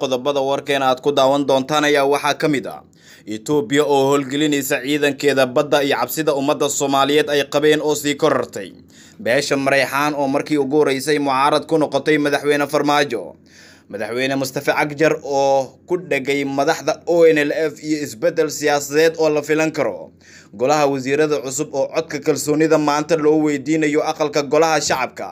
qodobada warkeena aad ku daawan doontaan ayaa waxaa ka mid ah itoobiya oo howlgelinaysa ciidankeeda badda iyo cabsida ummadda soomaaliyeed ay qabeen oo sii korartay beesha mareyxaan oo markii ugu horreysay mucaarad ku noqotay madaxweyne farmaajo madaxweyne mustafe cagjar oo ku dhegay madaxda o n l f iyo isbeddel siyaasadeed oo la filan karo golaha wasiirada cusub oo codka kalsoonida maanta loo weydiinayo aqalka golaha shacabka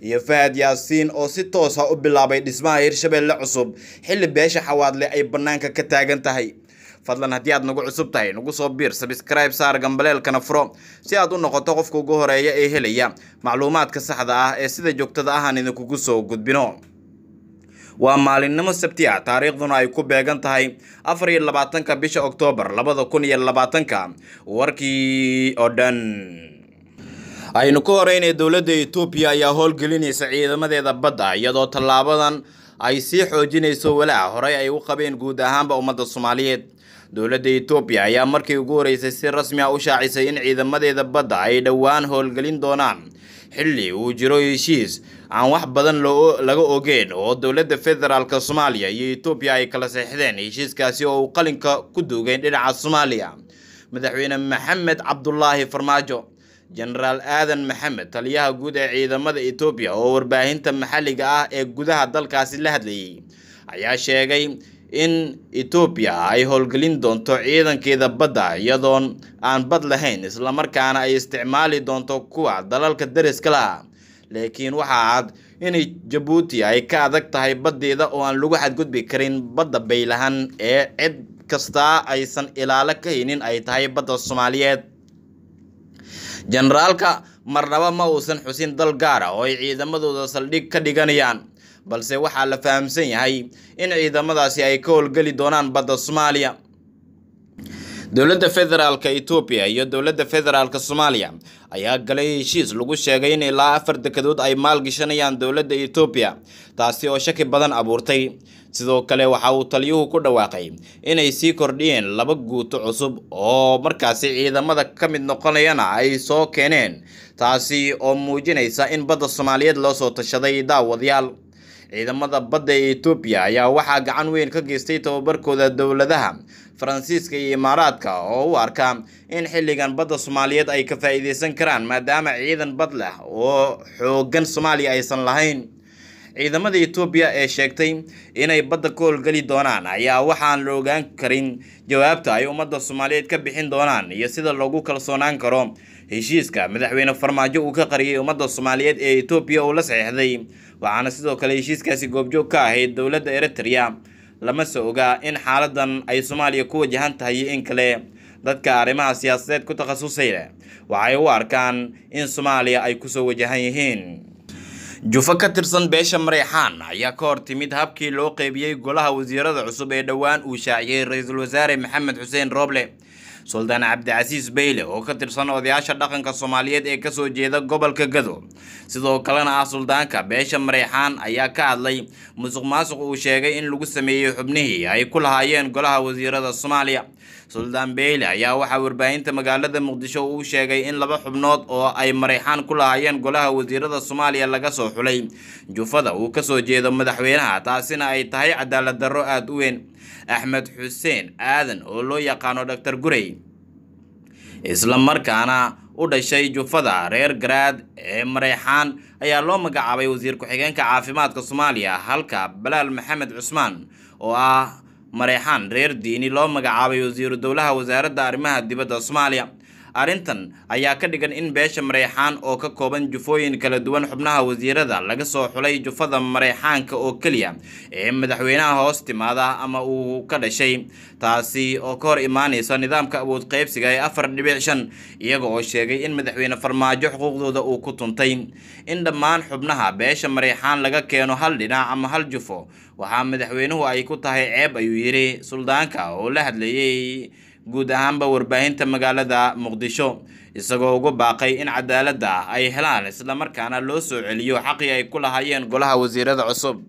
iyo fahad yaasiin oo si toosa ah u bilaabay dhismaha hirshabeelle cusub xilli beesha xawaadle ay bannaanka ka taagan tahay fadlan haddii aad nagu cusub tahay nagu soo biir sabskribe saar gambaleelkana furo si aad u noqoto qofka ugu horeeya ee helaya macluumaadka saxda ah ee sida joogtada ahaan idinkugu soo gudbino waa maalinnimo sabti ah taariikhduna ay ku beegan tahay afar iyo labaatanka bisha oktoobar labada kun iyo labaatanka warkii oo dhan aynu ku horeynay dowladda etoobiya ayaa howlgelinaysa ciidamadeeda badda iyadoo tallaabadan ay sii xoojinayso walaac horey ay u qabeen guud ahaanba ummadda soomaaliyeed dowladda etoobiya ayaa markii ugu horeysay si rasmi ah u shaacisay in ciidamadeeda badda ay dhowaan howlgelin doonaan xilli uu jiro heshiis aan wax badan laga ogeen oo dowladda federaalk soomaaliya iyo etoobiya ay kala seexdeen heshiiskaasi oo uu qalinka ku duugeen dhinaca soomaaliya madaxweyne maxamed cabdulaahi farmaajo jenaraal aadan maxamed taliyaha guud ee ciidamada etoobiya oo warbaahinta maxalliga ah ee gudaha dalkaasi la hadlayey ayaa sheegay in etoobiya ay howlgelin doonto ciidankeeda badda iyadoon aan bad lahayn islamarkaana ay isticmaali doonto kuwa dalalka dariska laha ah. laakiin waxaa cad inay jabuuti ay ka adag tahay baddeeda oo aan lagu xadgudbi karin badda baylahan ee cid kastaa aysan ilaalo ka haynin ay tahay badda soomaaliyeed jenaraalka marnaba ma uusan xusin dal gaar ah oo ay ciidamadooda saldhig ka dhiganayaan balse waxaa la fahamsan yahay in ciidamadaasi ay ka howlgeli doonaan badda soomaaliya dowladda federaalka etoobiya iyo dowladda federaalka soomaaliya ayaa galay heshiis lagu sheegay in ilaa afar dekadood ay maalgashanayaan dowladda etoobiya taasi oo shaki badan abuurtay sidoo kale waxa uu taliyuhu ku dhawaaqay inay sii kordhiyeen laba guuto cusub oo markaasi ciidamada ka mid noqonayana ay soo keeneen taasi oo muujinaysa in badda soomaaliyeed loo soo tashaday daawadyaal ciidamada badda ee etoobiya ayaa waxaa gacan weyn ka geystay tababarkooda dowladaha faransiiska iyo imaaraadka oo u arka in xilligan badda soomaaliyeed ay ka faa'iideysan karaan maadaama ciidan bad leh oo xooggan soomaaliya aysan lahayn ciidamada etoobiya ee sheegtay inay badda ka holgeli doonaan ayaa waxaan la ogaan karin jawaabta ay ummadda soomaaliyeed ka bixin doonaan iyo sida loogu kalsoonaan karo heshiiska madaxweyne farmaajo uu ka qariyey ummadda soomaaliyeed ee etoobiya uu la saxeixday waxaana sidoo kale heshiiskaasi goobjoog ka ahayd dowladda eritrea lama se ogaa in xaaladan ay soomaaliya ku wajahan tahay in kale dadka arrimaha siyaasadeed ku takhasusayna waxay u arkaan in soomaaliya ay kusoo wajahan yihiin jufo ka tirsan beesha mareexaan ayaa ka hor timid habkii loo qeybiyey golaha wasiirada cusub ee dhowaan uu shaaciyey ra-iisul wasaare maxamed xuseen rooble suldaan cabdicasiis beyle oo ka tirsan odayaasha dhaqanka soomaaliyeed ee kasoo jeeda gobolka gado sidoo kalena ah suldaanka beesha mareyxaan ayaa ka hadlay musuq maasuq uu sheegay in lagu sameeyey xubnihii ay ku lahaayeen golaha wasiirada soomaaliya suldaan beyle ayaa waxaa warbaahinta magaalada muqdisho uu sheegay in laba xubnood oo ay mareyxaan ku lahaayeen golaha wasiirada soomaaliya laga soo xulay jufada uu kasoo jeedo madaxweynaha taasina ay tahay cadaalad darro aad u weyn axmed xuseen aadan oo loo yaqaano dhaktar gurey isla markaana u dhashay jufada reer garaad ee mareyxaan ayaa loo magacaabay wasiir ku-xigeenka caafimaadka soomaaliya halka balaal maxamed cusmaan oo ah mareyxaan reer diini loo magacaabay wasiiru dowlaha wasaaradda arrimaha dibadda soomaaliya arrintan ayaa ka dhigan in beesha mareyxaan oo ka kooban jufooyin kala duwan xubnaha wasiirada laga soo xulay jufada mareyxaanka oo keliya ee madaxweynaha hoos timaada ama uu ka dhashay taasi oo ka hor imaanaysa nidaamka awood qaybsiga ee afar dhibic shan iyaga oo sheegay in madaxweyne farmaajo xuquuqdooda uu ku tuntay in dhammaan xubnaha beesha mareyxaan laga keeno hal dhinac ama hal jufo waxaa madaxweynuhu ay ku tahay ceeb ayuu yidhi suldaanka oo la hadlayay guud ahaanba warbaahinta magaalada muqdisho isagoo ugu baaqay in cadaaladda ay helaan islamarkaana loo soo celiyo xaqii ay ku lahaayeen golaha wasiirada cusub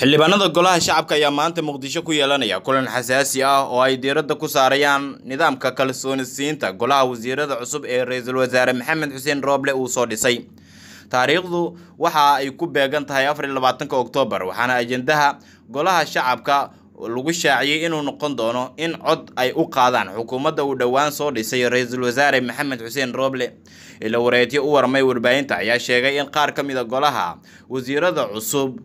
xildhibaanada golaha shacabka ayaa maanta muqdisho ku yeelanaya kulan xasaasi ah oo ay diiradda ku saarayaan nidaamka kalsoonisiinta golaha wasiirada cusub ee ra-iisul wasaare maxamed xuseen rooble uu soo dhisay taariikhdu waxa ay ku beegan tahay afar iyo labaatanka oktoobar waxaana ajendaha golaha shacabka lagu shaaciyey inuu noqon doono in cod ay u qaadaan xukuumadda uu dhowaan soo dhisay ra-iisul wasaare maxamed xuseen rooble ila wareedyo u warmay warbaahinta ayaa sheegay in qaar ka mida golaha wasiirada cusub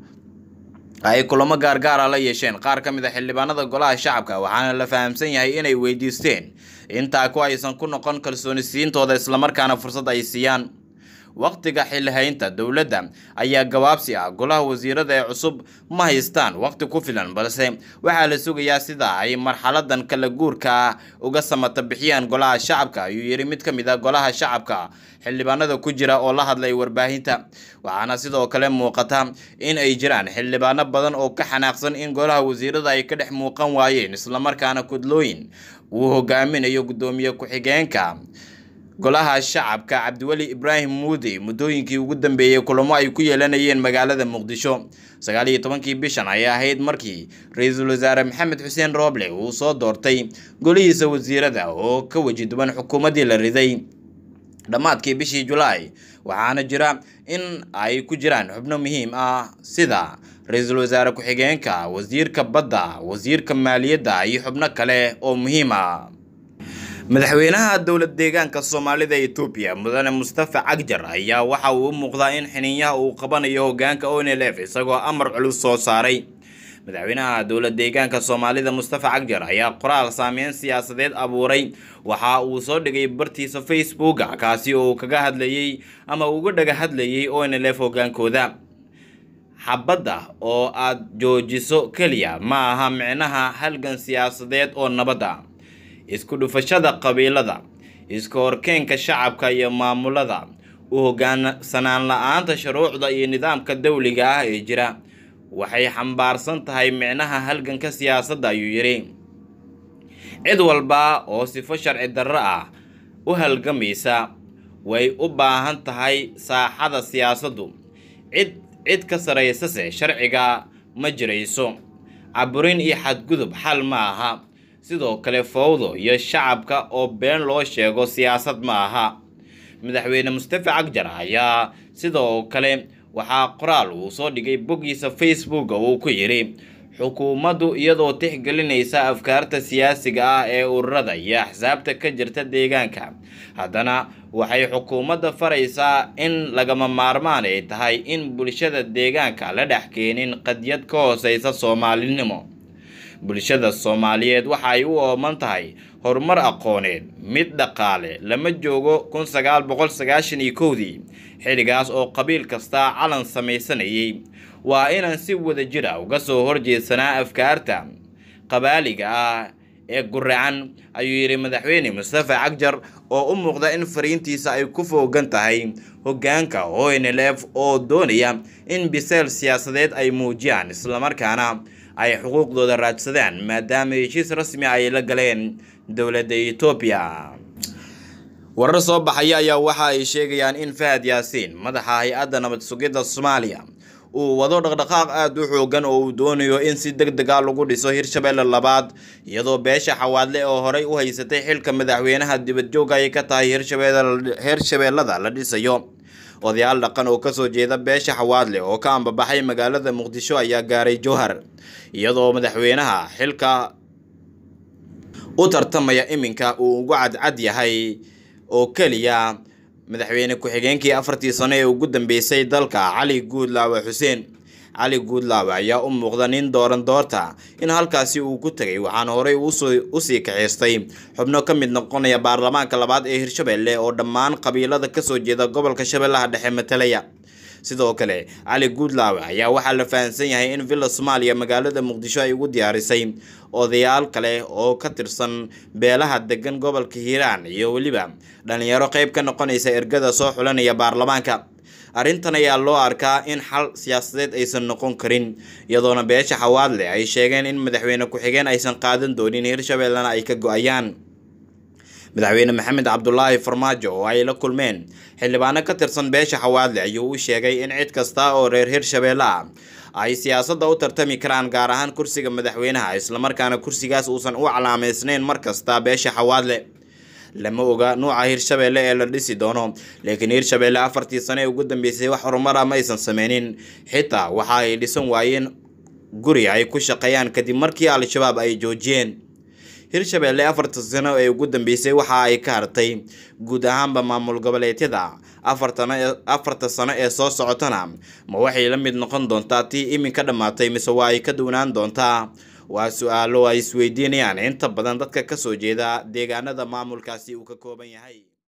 ay kulamo gaargaara ah la yeesheen qaar ka mid a xildhibaanada golaha shacabka waxaana la fahamsan yahay inay weydiisteen intaa ku aysan ku noqon kalsoonisiintooda islamarkaana fursad ay siiyaan wakhtiga xilhaynta dowladda ayaa gabaabsi ah golaha wasiirada ee cusub ma haystaan wakhti ku filan balse waxaa la sugayaa sida ay marxaladan kala guurka uga samata bixiyaan golaha shacabka ayuu yidhi mid ka mid a ah golaha shacabka xildhibaanada ku jira oo la hadlay warbaahinta waxaana sidoo kale muuqata in ay jiraan xildhibaano badan oo ka xanaaqsan in golaha wasiirada ay ka dhex muuqan waayeen islamarkaana kudlooyin uu hogaaminayo guddoomiye ku-xigeenka golaha shacabka cabdiweli ibraahim muudi muddooyinkii ugu dambeeyey kulamo ay ku yeelanayeen magaalada muqdisho sagaal iyo tobankii bishan ayaa ahayd markii ra-iisul wasaare maxamed xuseen rooble uu soo doortay golihiisa wasiirada oo ka weji duwan xukuumaddii la riday dhammaadkii bishii julaay waxaana jira in ay ku jiraan xubno muhiim ah sida ra-iisul wasaare ku-xigeenka wasiirka badda wasiirka maaliyadda iyo xubno kale oo muhiim ah madaxweynaha dowlad deegaanka soomaalida etoobiya mudane mustafa cagjar ayaa waxa uu u muuqdaa in xiniinyaha uu qabanayo hogaanka f isagoo amar culus soo saaray madaxweynaha dowlad deegaanka soomaalida mustafa cagjar ayaa qoraal saameyn siyaasadeed abuuray waxa uu soo dhigay bartiisa facebooka kaasi oo uu kaga hadlayey ama uga dhaga hadlayay f hogaankooda xabadda oo aad joojiso keliya ma aha micnaha halgan siyaasadeed oo nabad a isku dhufashada qabiilada iska horkeenka shacabka iyo maamulada u hoggaansanaan la'aanta shuruucda iyo nidaamka dawliga ah ee jira waxay xambaarsan tahay micnaha halganka siyaasadda ayuu yidhi cid walba oo sifo sharci darro ah u halgamaysa way u baahan tahay saaxada siyaasaddu cid cid ka saraysase sharciga ma jirayso caburin iyo xadgudub xal ma aha sidoo kale fawdo iyo shacabka oo been loo sheego siyaasad ma aha madaxweyne mustafa cagjar ayaa sidoo kale waxaa qoraal uu soo dhigay boggiisa facebook uu ku yidhi xukuumaddu iyadoo tixgelinaysa afkaarta siyaasiga ah ee ururada iyo axsaabta ka jirta deegaanka haddana waxay xukuumadda faraysaa in lagama maarmaan ay tahay in bulshada deegaanka la dhex keenin qadyad ka hoosaysa soomaalinimo bulshada soomaaliyeed waxa ay u ooman tahay horumar aqooneed mid dhaqaale lama joogo kun sagaal boqol sagaashan iyo kowdii xilligaas oo qabiil kastaa calan samaysanayay waa inaan si wada jira ah uga soo horjeedsanaa afkaarta qabaaliga ah ee guracan ayuu yidhi madaxweyne mustafa cagjar oo u muuqda in fariintiisa ay ku foogan tahay hogaanka o n l f oo doonaya in biseel siyaasadeed ay muujiyaan islamarkaana ay xuquuqdooda raadsadaan maadaama heshiis rasmi ah ay la galeen dowladda etoobiya warar soo baxaya ayaa waxa ay sheegayaan in fahad yaasiin madaxa hay-adda nabad sugidda soomaaliya uu wado dhaqdhaqaaq aad u xoogan oo uu doonayo in si deg dega ah lagu dhiso hirshabeelle labaad iyadoo beesha xawaadle oo horay u haysatay xilka madaxweynaha dibadjooga ay ka tahay hirshabeellada la dhisayo odayaal dhaqan oo kasoo jeeda beesha xawaadle oo ka ambabaxay magaalada muqdisho ayaa gaaray jowhar iyadoo madaxweynaha xilka u tartamaya iminka uu ugu cadcad yahay oo keliya madaxweyne ku-xigeenkii afartii sano ee ugu dambeysay dalka cali guudlaawe xuseen cali guudlaawe ayaa u muuqda nin dooran doorta in halkaasi uu ku tegay waxaana horey usii kaciistay xubno ka mid noqonaya baarlamaanka labaad ee hirshabelle oo dhammaan qabiilada kasoo jeeda gobolka shabeellaha dhexe matalaya sidoo kale cali guudlaawe ayaa waxaa la fahamsan yahay in villa soomaaliya magaalada muqdisho ay ugu diyaarisay odayaal kale oo ka tirsan beelaha degan gobolka hiiraan iyo weliba dhallinyaro qayb ka noqonaysa ergada soo xulanaya baarlamaanka arrintan ayaa loo arkaa in xal siyaasadeed aysan noqon karin iyadoona beesha xawaadle ay sheegeen in madaxweyne ku-xigeen aysan qaadan doonin hirshabeellena ay ka go-ayaan madaxweyne maxamed cabdulaahi farmaajo oo ay la kulmeen xildhibaano ka tirsan beesha xawaadle ayuu u sheegay in cid kasta oo reer hirshabeelle ah ay siyaasadda u tartami karaan gaar ahaan kursiga madaxweynaha islamarkaana kursigaas uusan u calaamaysnayn mar kasta beesha xawaadle lama oga nuuca hirshabeelle ee la dhisi doono laakiin hirshabeelle afartii sano ee ugu dambeysay wax horumara ah ma aysan sameynin xitaa waxa ay dhisan waayeen guri ay ku shaqeeyaan kadib markii al-shabaab ay joojiyeen hirshabeelle afartii sano ee ugu dambeysay waxa ay ka hartay guud ahaanba maamul goboleedyada afarta sano ee soo socotana ma waxay la mid noqon doontaa tii iminka dhammaatay mise waa ay ka duwnaan doontaa waa su-aalo ay isweydiinayaan inta badan dadka ka soo jeeda deegaanada maamulkaasi uu ka kooban yahay